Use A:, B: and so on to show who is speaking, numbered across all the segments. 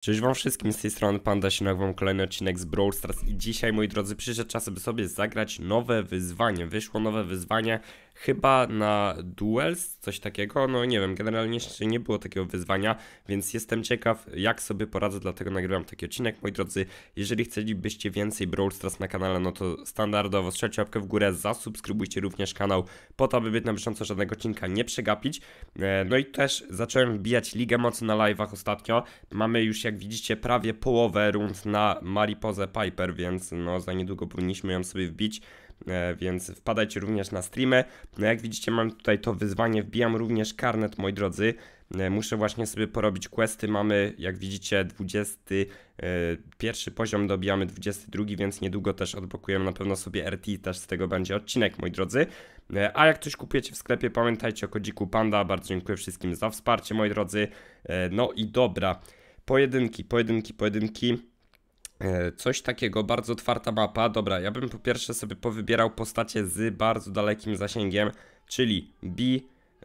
A: Cześć wam wszystkim, z tej strony Panda, się wam kolejny odcinek z Brawl Stars i dzisiaj, moi drodzy, przyszedł czas, by sobie zagrać nowe wyzwanie. Wyszło nowe wyzwanie, chyba na Duels, coś takiego. No nie wiem, generalnie jeszcze nie było takiego wyzwania, więc jestem ciekaw, jak sobie poradzę, dlatego nagrywam taki odcinek, moi drodzy. Jeżeli chcielibyście więcej Brawl Stars na kanale, no to standardowo strzelcie łapkę w górę, zasubskrybujcie również kanał, po to, aby być na bieżąco żadnego odcinka nie przegapić. E, no i też zacząłem wbijać Ligę Mocy na live'ach ostatnio. Mamy już, jak widzicie, prawie połowę rund na Mariposa Piper, więc no za niedługo powinniśmy ją sobie wbić. E, więc wpadajcie również na streamy. No jak widzicie mam tutaj to wyzwanie, wbijam również karnet moi drodzy. E, muszę właśnie sobie porobić questy, mamy jak widzicie 21 e, poziom, dobijamy 22, więc niedługo też odblokujemy na pewno sobie RT, też z tego będzie odcinek moi drodzy. A jak coś kupujecie w sklepie pamiętajcie o kodziku PANDA, bardzo dziękuję wszystkim za wsparcie moi drodzy. No i dobra, pojedynki, pojedynki, pojedynki. E, coś takiego, bardzo otwarta mapa. Dobra, ja bym po pierwsze sobie powybierał postacie z bardzo dalekim zasięgiem, czyli B.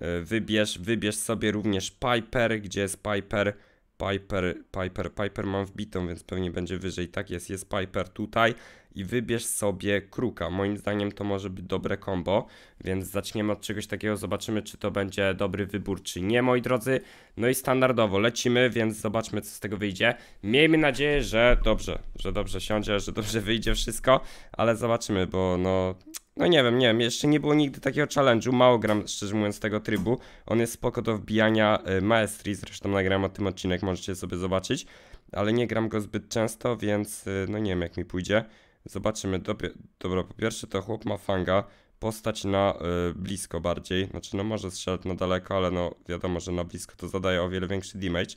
A: E, wybierz, wybierz sobie również Piper, gdzie jest Piper, Piper, Piper, Piper mam wbitą, więc pewnie będzie wyżej. Tak jest, jest Piper tutaj i wybierz sobie kruka. Moim zdaniem to może być dobre combo, więc zaczniemy od czegoś takiego, zobaczymy czy to będzie dobry wybór czy nie, moi drodzy. No i standardowo lecimy, więc zobaczmy co z tego wyjdzie. Miejmy nadzieję, że dobrze, że dobrze siądzie, że dobrze wyjdzie wszystko, ale zobaczymy, bo no... No nie wiem, nie wiem, jeszcze nie było nigdy takiego challenge'u, mało gram szczerze mówiąc tego trybu. On jest spoko do wbijania y, maestri, zresztą nagram o tym odcinek, możecie sobie zobaczyć. Ale nie gram go zbyt często, więc y, no nie wiem jak mi pójdzie. Zobaczymy, Dobie, dobra, po pierwsze to chłop ma fanga, postać na y, blisko bardziej, znaczy no może strzelać na daleko, ale no wiadomo, że na blisko to zadaje o wiele większy damage,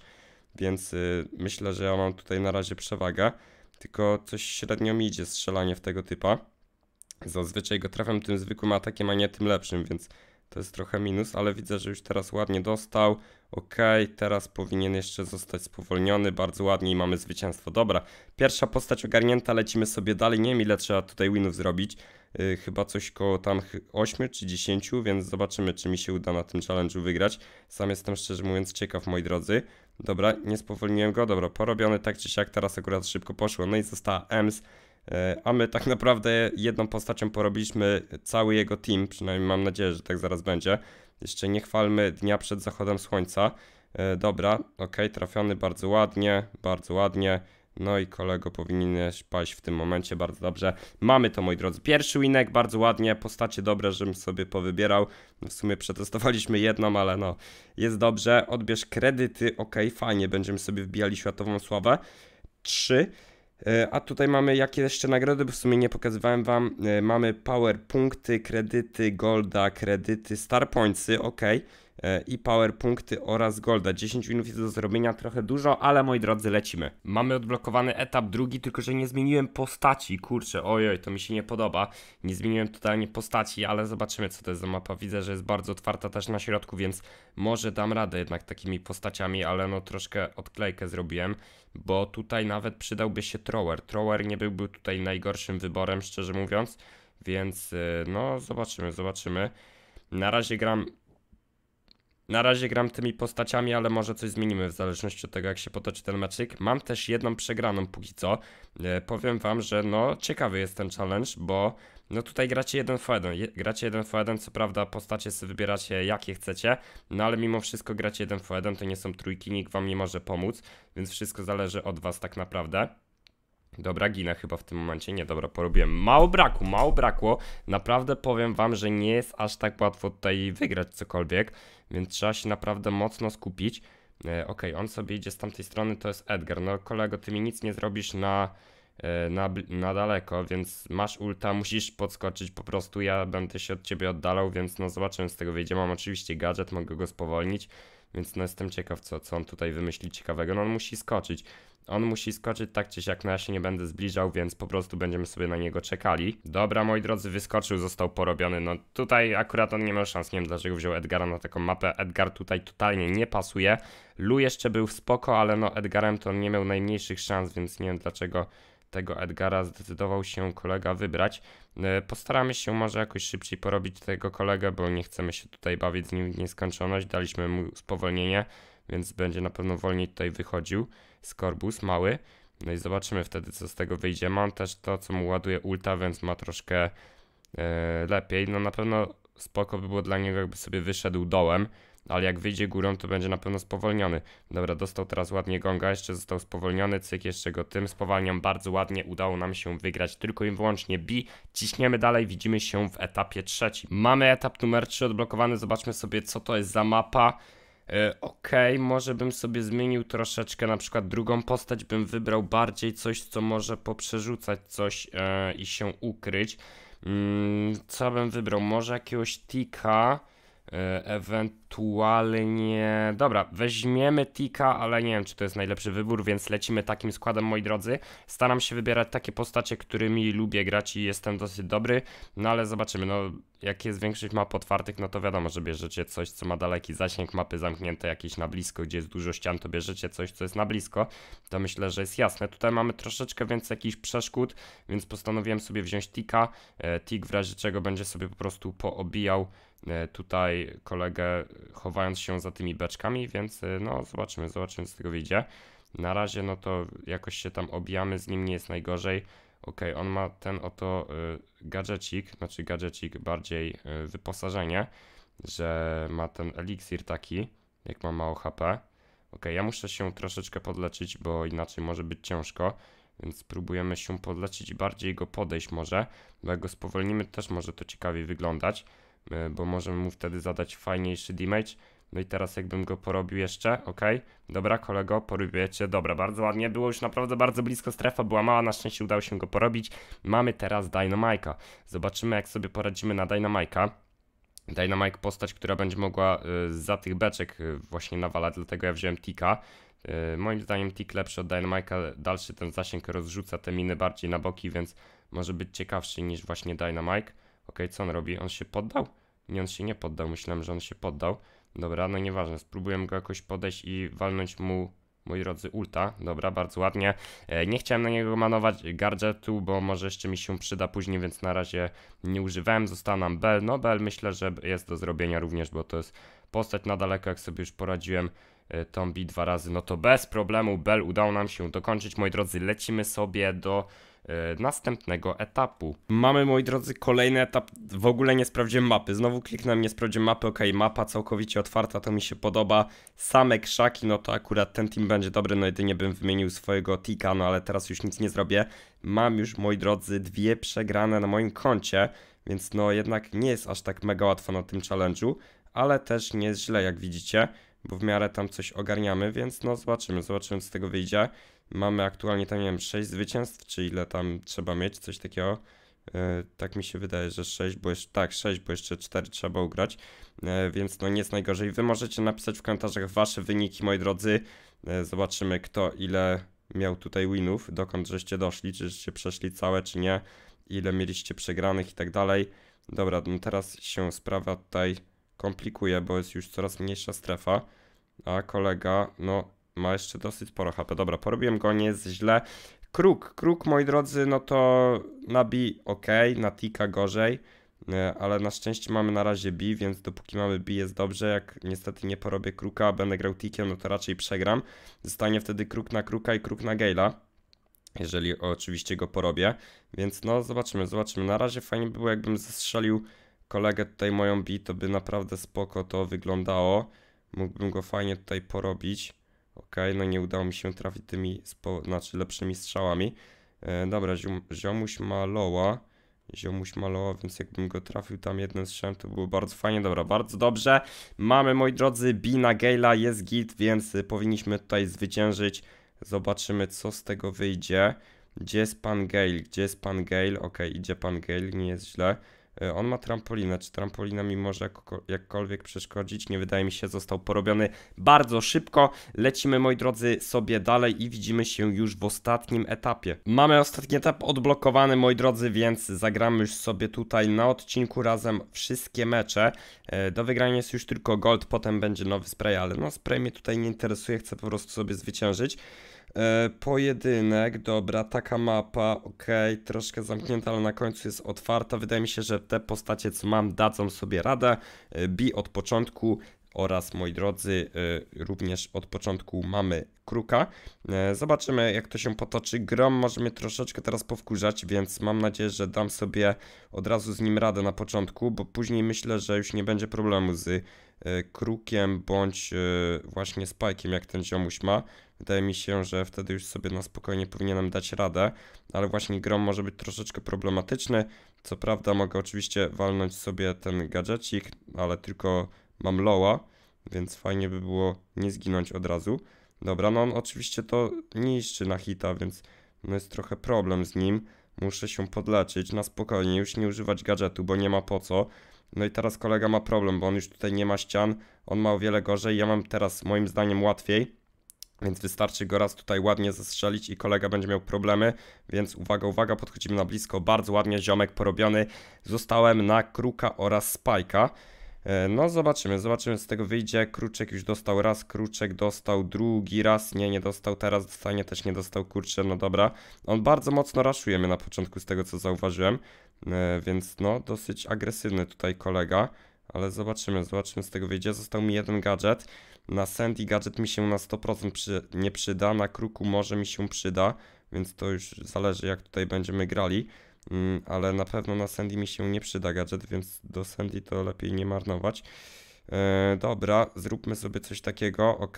A: więc y, myślę, że ja mam tutaj na razie przewagę, tylko coś średnio mi idzie strzelanie w tego typa. Zazwyczaj go trafiam tym zwykłym atakiem, a nie tym lepszym, więc to jest trochę minus, ale widzę, że już teraz ładnie dostał. Ok, teraz powinien jeszcze zostać spowolniony. Bardzo ładnie i mamy zwycięstwo. Dobra, pierwsza postać ogarnięta, lecimy sobie dalej. Nie wiem ile trzeba tutaj winów zrobić. Yy, chyba coś koło tam 8 czy 10, więc zobaczymy, czy mi się uda na tym challenge'u wygrać. Sam jestem szczerze mówiąc ciekaw, moi drodzy. Dobra, nie spowolniłem go. Dobra, porobiony tak czy siak, teraz akurat szybko poszło. No i została EMS. E, a my tak naprawdę jedną postacią porobiliśmy cały jego team, przynajmniej mam nadzieję, że tak zaraz będzie. Jeszcze nie chwalmy dnia przed zachodem słońca. E, dobra, ok, trafiony bardzo ładnie, bardzo ładnie. No i kolego powinieneś paść w tym momencie bardzo dobrze. Mamy to, moi drodzy. Pierwszy winek, bardzo ładnie, postacie dobre, żebym sobie powybierał. No w sumie przetestowaliśmy jedną, ale no, jest dobrze. Odbierz kredyty, ok, fajnie, będziemy sobie wbijali światową sławę. Trzy. E, a tutaj mamy jakie jeszcze nagrody, bo w sumie nie pokazywałem wam. E, mamy power punkty, kredyty, golda, kredyty, star pointsy, ok. E, i power punkty oraz golda. 10 minut jest do zrobienia, trochę dużo, ale moi drodzy, lecimy. Mamy odblokowany etap drugi, tylko że nie zmieniłem postaci, kurczę, ojoj, to mi się nie podoba. Nie zmieniłem totalnie postaci, ale zobaczymy co to jest za mapa. Widzę, że jest bardzo otwarta też na środku, więc może dam radę jednak takimi postaciami, ale no troszkę odklejkę zrobiłem, bo tutaj nawet przydałby się thrower. Thrower nie byłby tutaj najgorszym wyborem, szczerze mówiąc, więc e, no zobaczymy, zobaczymy. Na razie gram na razie gram tymi postaciami, ale może coś zmienimy w zależności od tego, jak się potoczy ten meczyk. Mam też jedną przegraną póki co. E, powiem wam, że no ciekawy jest ten challenge, bo no tutaj gracie jeden w jeden. Je, gracie jeden w jeden, co prawda postacie sobie wybieracie jakie chcecie, no ale mimo wszystko gracie jeden w jeden, to nie są trójki, nikt wam nie może pomóc, więc wszystko zależy od was tak naprawdę. Dobra, ginę chyba w tym momencie. Nie, dobra, porobiłem. Mało braku, mało brakło. Naprawdę powiem wam, że nie jest aż tak łatwo tutaj wygrać cokolwiek, więc trzeba się naprawdę mocno skupić. E, Okej, okay, on sobie idzie z tamtej strony, to jest Edgar. No kolego, ty mi nic nie zrobisz na, e, na, na daleko, więc masz ulta, musisz podskoczyć po prostu. Ja będę się od ciebie oddalał, więc no zobaczymy z tego wyjdzie. Mam oczywiście gadżet, mogę go spowolnić, więc no jestem ciekaw, co, co on tutaj wymyśli ciekawego. No on musi skoczyć. On musi skoczyć tak czy siak, no ja się nie będę zbliżał, więc po prostu będziemy sobie na niego czekali. Dobra, moi drodzy, wyskoczył, został porobiony. No tutaj akurat on nie miał szans, nie wiem dlaczego wziął Edgara na taką mapę. Edgar tutaj totalnie nie pasuje. Lu jeszcze był w spoko, ale no Edgarem to on nie miał najmniejszych szans, więc nie wiem dlaczego tego Edgara zdecydował się kolega wybrać. E, postaramy się może jakoś szybciej porobić tego kolegę, bo nie chcemy się tutaj bawić z nim w nieskończoność. Daliśmy mu spowolnienie, więc będzie na pewno wolniej tutaj wychodził skorbus mały. No i zobaczymy wtedy, co z tego wyjdzie. Mam też to, co mu ładuje ulta, więc ma troszkę yy, lepiej. No na pewno spoko by było dla niego, jakby sobie wyszedł dołem, ale jak wyjdzie górą, to będzie na pewno spowolniony. Dobra, dostał teraz ładnie gonga, jeszcze został spowolniony, cyk, jeszcze go tym spowalniam bardzo ładnie, udało nam się wygrać tylko i wyłącznie B. Ciśniemy dalej, widzimy się w etapie trzecim. Mamy etap numer 3 odblokowany, zobaczmy sobie, co to jest za mapa. E, okej, okay, może bym sobie zmienił troszeczkę, na przykład drugą postać bym wybrał bardziej coś, co może poprzerzucać coś e, i się ukryć. Mm, co bym wybrał? Może jakiegoś tika E, ewentualnie, dobra, weźmiemy Tika, ale nie wiem, czy to jest najlepszy wybór, więc lecimy takim składem, moi drodzy. Staram się wybierać takie postacie, którymi lubię grać i jestem dosyć dobry, no ale zobaczymy, no jak jest większość map otwartych, no to wiadomo, że bierzecie coś, co ma daleki zasięg mapy, zamknięte jakieś na blisko, gdzie jest dużo ścian, to bierzecie coś, co jest na blisko. To myślę, że jest jasne. Tutaj mamy troszeczkę więcej jakichś przeszkód, więc postanowiłem sobie wziąć Tika. E, Tik w razie czego będzie sobie po prostu poobijał E, tutaj kolegę, chowając się za tymi beczkami, więc e, no zobaczymy, zobaczymy co tego wyjdzie. Na razie no to jakoś się tam obijamy, z nim nie jest najgorzej. Ok, on ma ten oto e, gadżecik, znaczy gadżecik bardziej wyposażenie, że ma ten eliksir taki, jak ma mało HP. Ok, ja muszę się troszeczkę podleczyć, bo inaczej może być ciężko więc spróbujemy się podlecić bardziej go podejść może, bo jak go spowolnimy też może to ciekawiej wyglądać. E, bo możemy mu wtedy zadać fajniejszy damage. No i teraz jakbym go porobił jeszcze, ok, dobra kolego, porobię dobra, bardzo ładnie, było już naprawdę bardzo blisko, strefa była mała, na szczęście udało się go porobić. Mamy teraz Dynamika, zobaczymy jak sobie poradzimy na Dynamika. Dynamike postać, która będzie mogła y, za tych beczek y, właśnie nawalać, dlatego ja wziąłem Tika. Y, moim zdaniem Tik lepszy od Dynamika, dalszy ten zasięg rozrzuca te miny bardziej na boki, więc może być ciekawszy niż właśnie Dynamike. Ok, co on robi? On się poddał? Nie, on się nie poddał. Myślałem, że on się poddał. Dobra, no nieważne. Spróbuję go jakoś podejść i walnąć mu moi drodzy, ulta. Dobra, bardzo ładnie. E, nie chciałem na niego manować gadżetu, bo może jeszcze mi się przyda później, więc na razie nie używałem. Została nam Bell. No Bell myślę, że jest do zrobienia również, bo to jest postać na daleko, jak sobie już poradziłem e, tą bi dwa razy, no to bez problemu Bell udało nam się dokończyć. Moi drodzy, lecimy sobie do E, następnego etapu. Mamy, moi drodzy, kolejny etap. W ogóle nie sprawdziłem mapy. Znowu kliknąłem, nie sprawdziłem mapy. Ok, mapa całkowicie otwarta, to mi się podoba. Same krzaki, no to akurat ten team będzie dobry. No jedynie bym wymienił swojego tika, no ale teraz już nic nie zrobię. Mam już, moi drodzy, dwie przegrane na moim koncie, więc no jednak nie jest aż tak mega łatwo na tym challenge'u, ale też nie jest źle, jak widzicie, bo w miarę tam coś ogarniamy, więc no zobaczymy, zobaczymy, co z tego wyjdzie. Mamy aktualnie tam, nie wiem, 6 zwycięstw, czy ile tam trzeba mieć, coś takiego. E, tak mi się wydaje, że 6, bo jeszcze, tak, 6, bo jeszcze 4 trzeba ugrać, e, więc no nie jest najgorzej. Wy możecie napisać w komentarzach wasze wyniki, moi drodzy. E, zobaczymy, kto ile miał tutaj winów, dokąd żeście doszli, czy żeście przeszli całe, czy nie, ile mieliście przegranych i tak dalej. Dobra, no teraz się sprawa tutaj komplikuje, bo jest już coraz mniejsza strefa, a kolega, no ma jeszcze dosyć sporo HP. Dobra, porobiłem go, nie jest źle. Kruk, kruk, moi drodzy, no to na B ok, na tika gorzej, e, ale na szczęście mamy na razie B, więc dopóki mamy B jest dobrze. Jak niestety nie porobię kruka, a będę grał tikiem, no to raczej przegram. Zostanie wtedy kruk na kruka i kruk na Gale'a jeżeli oczywiście go porobię. Więc no, zobaczymy, zobaczymy. Na razie fajnie by było, jakbym zestrzelił kolegę tutaj moją bi, to by naprawdę spoko to wyglądało. Mógłbym go fajnie tutaj porobić. Ok, no nie udało mi się trafić tymi, spo, znaczy lepszymi strzałami. E, dobra, ziom, ziomuś maloła. Ziomuś maloła, więc jakbym go trafił tam jednym strzałem, to było bardzo fajnie. Dobra, bardzo dobrze. Mamy, moi drodzy, Bina Gale'a, jest git, więc y, powinniśmy tutaj zwyciężyć. Zobaczymy, co z tego wyjdzie. Gdzie jest pan Gale? Gdzie jest pan Gale? Ok, idzie pan Gale, nie jest źle. E, on ma trampolinę. Czy trampolina mi może jakkolwiek przeszkodzić? Nie wydaje mi się, został porobiony bardzo szybko. Lecimy, moi drodzy, sobie dalej i widzimy się już w ostatnim etapie. Mamy ostatni etap odblokowany, moi drodzy, więc zagramy już sobie tutaj na odcinku razem wszystkie mecze. E, do wygrania jest już tylko gold, potem będzie nowy spray, ale no spray mnie tutaj nie interesuje, chcę po prostu sobie zwyciężyć. E, pojedynek, dobra, taka mapa, ok, troszkę zamknięta, ale na końcu jest otwarta. Wydaje mi się, że te postacie, co mam, dadzą sobie radę. E, Bi od początku oraz, moi drodzy, e, również od początku mamy kruka. E, zobaczymy, jak to się potoczy. Grom możemy troszeczkę teraz powkurzać, więc mam nadzieję, że dam sobie od razu z nim radę na początku, bo później myślę, że już nie będzie problemu z krukiem bądź właśnie spajkiem, jak ten ziomuś ma. Wydaje mi się, że wtedy już sobie na spokojnie powinienem dać radę, ale właśnie grom może być troszeczkę problematyczny. Co prawda mogę oczywiście walnąć sobie ten gadżecik, ale tylko mam loa, więc fajnie by było nie zginąć od razu. Dobra, no on oczywiście to niszczy na hita, więc no jest trochę problem z nim. Muszę się podleczyć na spokojnie, już nie używać gadżetu, bo nie ma po co. No i teraz kolega ma problem, bo on już tutaj nie ma ścian, on ma o wiele gorzej, ja mam teraz moim zdaniem łatwiej. Więc wystarczy go raz tutaj ładnie zestrzelić i kolega będzie miał problemy. Więc uwaga, uwaga, podchodzimy na blisko. Bardzo ładnie ziomek porobiony. Zostałem na kruka oraz spajka. E, no zobaczymy, zobaczymy z tego wyjdzie. Kruczek już dostał raz, kruczek dostał drugi raz. Nie, nie dostał teraz, dostanie też nie dostał, kurczę, no dobra. On bardzo mocno raszuje mnie na początku z tego co zauważyłem. E, więc no, dosyć agresywny tutaj kolega. Ale zobaczymy, zobaczymy z tego wyjdzie. Został mi jeden gadżet. Na Sandy gadżet mi się na 100% przy, nie przyda, na Kruku może mi się przyda, więc to już zależy jak tutaj będziemy grali. Mm, ale na pewno na Sandy mi się nie przyda gadżet, więc do Sandy to lepiej nie marnować. E, dobra, zróbmy sobie coś takiego, ok.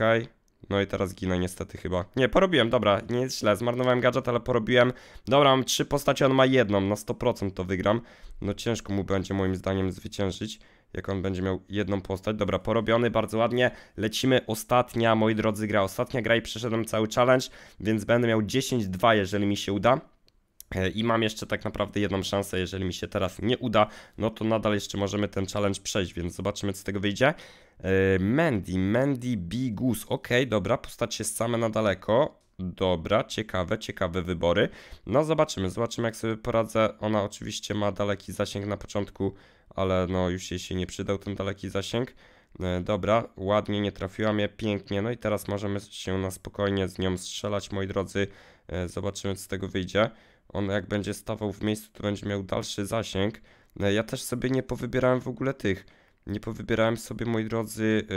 A: No i teraz ginę niestety chyba. Nie, porobiłem, dobra, nie jest źle, zmarnowałem gadżet, ale porobiłem. Dobra, mam trzy postacie, on ma jedną, na 100% to wygram. No ciężko mu będzie moim zdaniem zwyciężyć jak on będzie miał jedną postać. Dobra, porobiony bardzo ładnie. Lecimy ostatnia, moi drodzy, gra. Ostatnia gra i przeszedłem cały challenge, więc będę miał 10-2, jeżeli mi się uda. E, I mam jeszcze tak naprawdę jedną szansę, jeżeli mi się teraz nie uda, no to nadal jeszcze możemy ten challenge przejść, więc zobaczymy co z tego wyjdzie. E, Mandy, Mandy Bigus, ok, dobra, jest same na daleko, Dobra, ciekawe, ciekawe wybory. No zobaczymy, zobaczymy jak sobie poradzę. Ona oczywiście ma daleki zasięg na początku, ale no już jej się nie przydał ten daleki zasięg. E, dobra, ładnie, nie trafiła mnie, pięknie. No i teraz możemy się na spokojnie z nią strzelać, moi drodzy. E, zobaczymy, co z tego wyjdzie. On jak będzie stawał w miejscu, to będzie miał dalszy zasięg. E, ja też sobie nie powybierałem w ogóle tych. Nie powybierałem sobie, moi drodzy,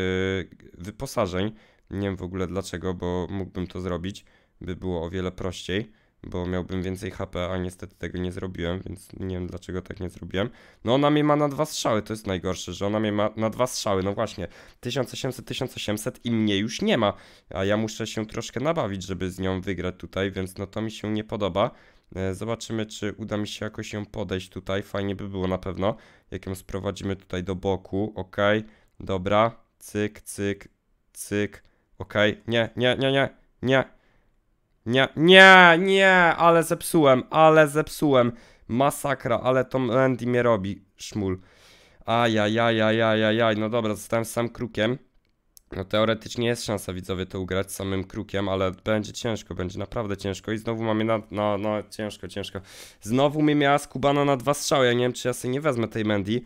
A: wyposażeń. Nie wiem w ogóle dlaczego, bo mógłbym to zrobić, by było o wiele prościej, bo miałbym więcej HP, a niestety tego nie zrobiłem, więc nie wiem dlaczego tak nie zrobiłem. No ona mnie ma na dwa strzały, to jest najgorsze, że ona mnie ma na dwa strzały, no właśnie. 1800, 1800 i mnie już nie ma, a ja muszę się troszkę nabawić, żeby z nią wygrać tutaj, więc no to mi się nie podoba. E, zobaczymy, czy uda mi się jakoś ją podejść tutaj. Fajnie by było na pewno. Jak ją sprowadzimy tutaj do boku. Ok, dobra. Cyk, cyk, cyk. Okej, okay. nie, nie, nie, nie, nie. Nie, nie, nie, ale zepsułem, ale zepsułem. Masakra, ale to Mandy mnie robi, szmul. Ajajajajajajaj, no dobra, zostałem sam krukiem. No teoretycznie jest szansa widzowie to ugrać samym krukiem, ale będzie ciężko, będzie naprawdę ciężko i znowu mamy na, no, no ciężko, ciężko. Znowu mnie miała skubana na dwa strzały, ja nie wiem czy ja sobie nie wezmę tej Mandy.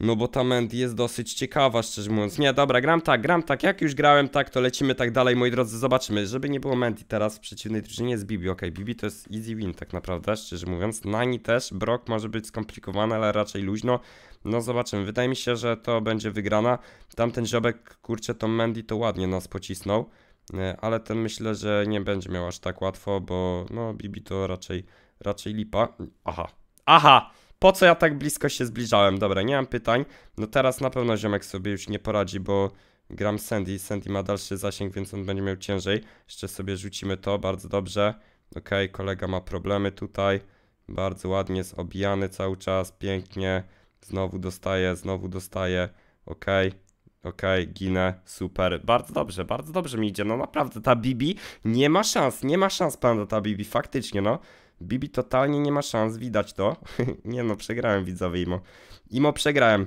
A: No bo ta ment jest dosyć ciekawa, szczerze mówiąc. Nie, dobra, gram tak, gram tak. Jak już grałem tak, to lecimy tak dalej, moi drodzy. Zobaczymy, żeby nie było menti teraz w przeciwnej drużynie jest Bibi. Okej, okay, Bibi to jest easy win tak naprawdę, szczerze mówiąc. Nani też, Brock może być skomplikowany, ale raczej luźno. No zobaczymy, wydaje mi się, że to będzie wygrana. Tamten ziobek, kurczę, to Mandy to ładnie nas pocisnął. E, ale ten myślę, że nie będzie miał aż tak łatwo, bo no Bibi to raczej, raczej lipa. Aha, aha! Po co ja tak blisko się zbliżałem? Dobra, nie mam pytań. No teraz na pewno ziomek sobie już nie poradzi, bo gram Sandy. Sandy ma dalszy zasięg, więc on będzie miał ciężej. Jeszcze sobie rzucimy to, bardzo dobrze. Ok, kolega ma problemy tutaj. Bardzo ładnie jest obijany cały czas, pięknie. Znowu dostaje, znowu dostaje. Ok, Okej, okay, ginę, super, bardzo dobrze, bardzo dobrze mi idzie, no naprawdę, ta Bibi nie ma szans, nie ma szans panda ta Bibi, faktycznie, no. Bibi totalnie nie ma szans, widać to. nie no, przegrałem widzowie Imo. Imo przegrałem.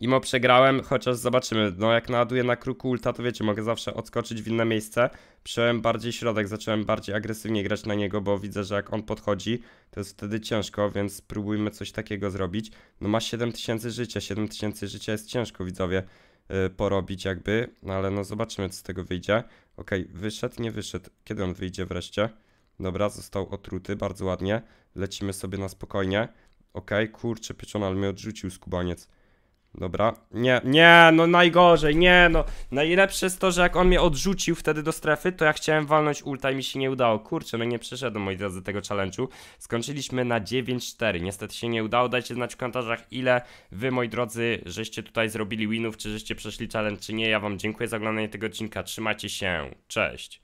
A: Imo przegrałem, chociaż zobaczymy, no jak naładuję na kruku ulta, to wiecie, mogę zawsze odskoczyć w inne miejsce. Przejąłem bardziej środek, zacząłem bardziej agresywnie grać na niego, bo widzę, że jak on podchodzi, to jest wtedy ciężko, więc spróbujmy coś takiego zrobić. No ma 7000 życia, 7000 życia jest ciężko, widzowie. Y, porobić jakby, no ale no zobaczymy co z tego wyjdzie. Ok, wyszedł, nie wyszedł. Kiedy on wyjdzie wreszcie? Dobra, został otruty, bardzo ładnie. Lecimy sobie na spokojnie. Ok, kurczę, pieczony, ale mnie odrzucił skubaniec. Dobra, nie, nie, no najgorzej, nie, no Najlepsze jest to, że jak on mnie odrzucił wtedy do strefy, to ja chciałem walnąć ulta i mi się nie udało Kurczę, no nie przeszedłem moi drodzy tego challenge'u Skończyliśmy na 9-4, niestety się nie udało Dajcie znać w komentarzach ile wy moi drodzy, żeście tutaj zrobili winów Czy żeście przeszli challenge, czy nie Ja wam dziękuję za oglądanie tego odcinka, trzymajcie się, cześć